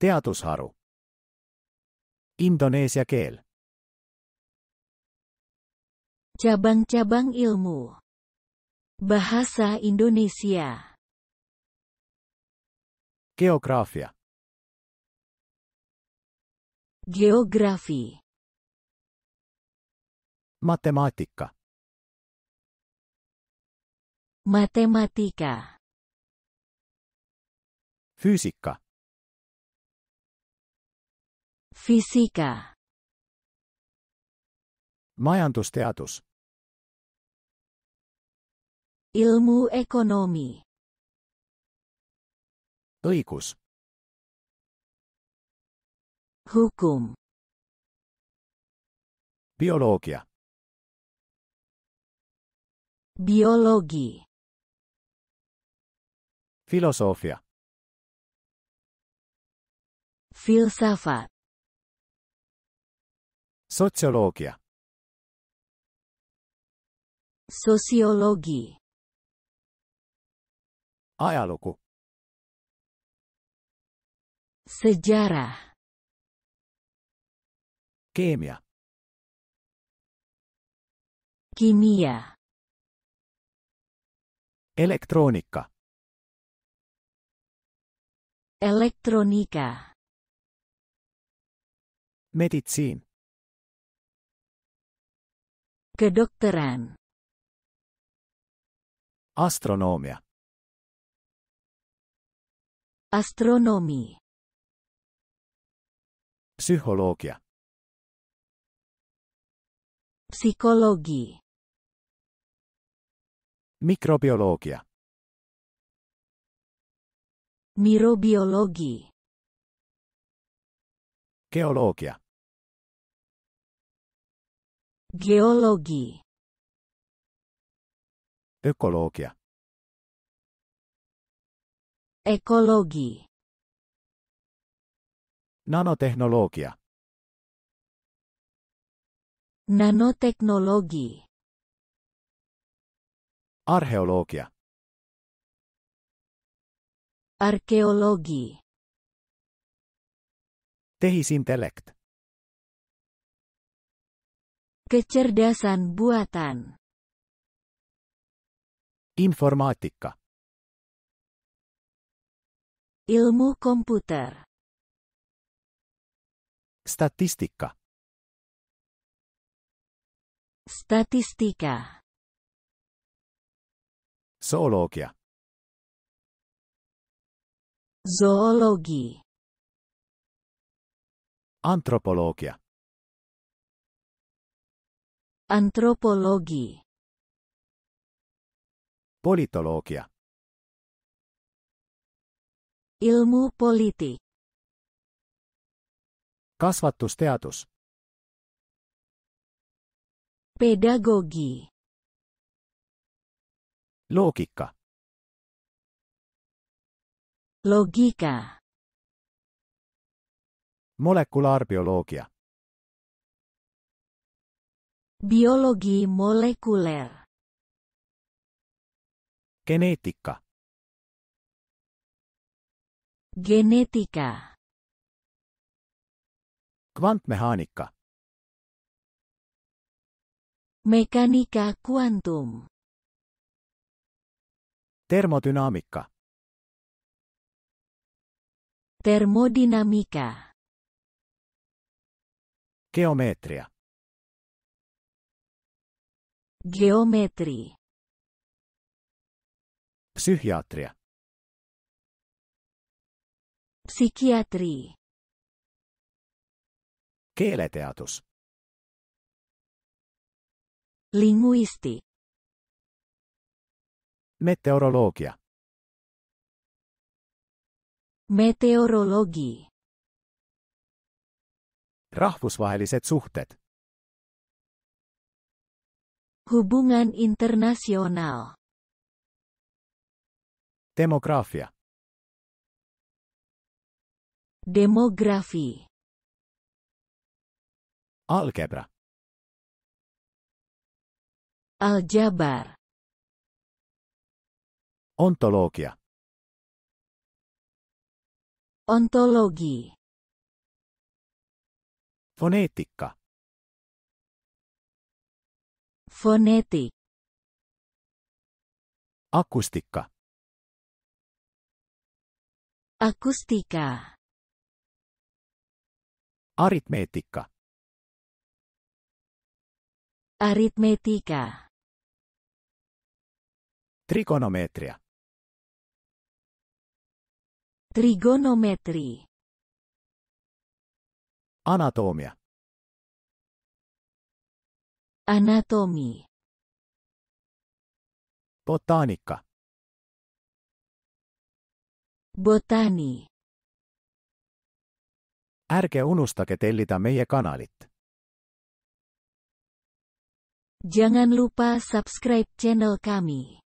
Teatusharu. Indonesia keel Cabang-cabang ilmu Bahasa Indonesia Geografia Geografi Matematika, Matematika Fysiikka Φυσικά. Majantusteatus. Ilmu ekonomi. Õigus. Hukum. Bioloogia. Biologi. Filosofia. Filsafat. Sociologia. Sosiologi. Ajaluku. Sejarah. Kemia. Kimia. Elektroniikka. Elektroniikka. Meditsiin. Kedokteran Astronomia Astronomi Psychologia Psikologi Mikrobiologia Mirobiologi Geologia Geologi Ekologia Ekologi Nanoteknologia Nanoteknologi Arheologia Arkeologi Tehisintellekt Kecerdasan buatan. Informatika, Ilmu komputer. Statistika, Statistika. Zoologia. Zoologi. Antropologia. Antropologi Politologia Ilmu politik Kasvatusteatus Pedagogi logika, Logiikka Molekulaarbiologia Biologi molekuler Genetika. Genetika Kvantmehaanikka mekanika kuantum termodinamika, termodinamika, Geometria Geometri. Psykiatria. Psikiatri. Keeleteadus. Linguisti. Meteoroloogia. Meteorologi. Rahvusvahelised suhted. Hubungan internasional. Demografia. Demografi. Algebra. Aljabar. Ontologia. Ontologi. Fonetika. Fonetik. Akustikka. Akustika. Aritmeetikka. Aritmetiikka. Trigonometria. Trigonometri. Anatomia. Anatomi Botanika, Botani Ärge unustage tellida meie kanalit. Jangan lupa subscribe channel kami.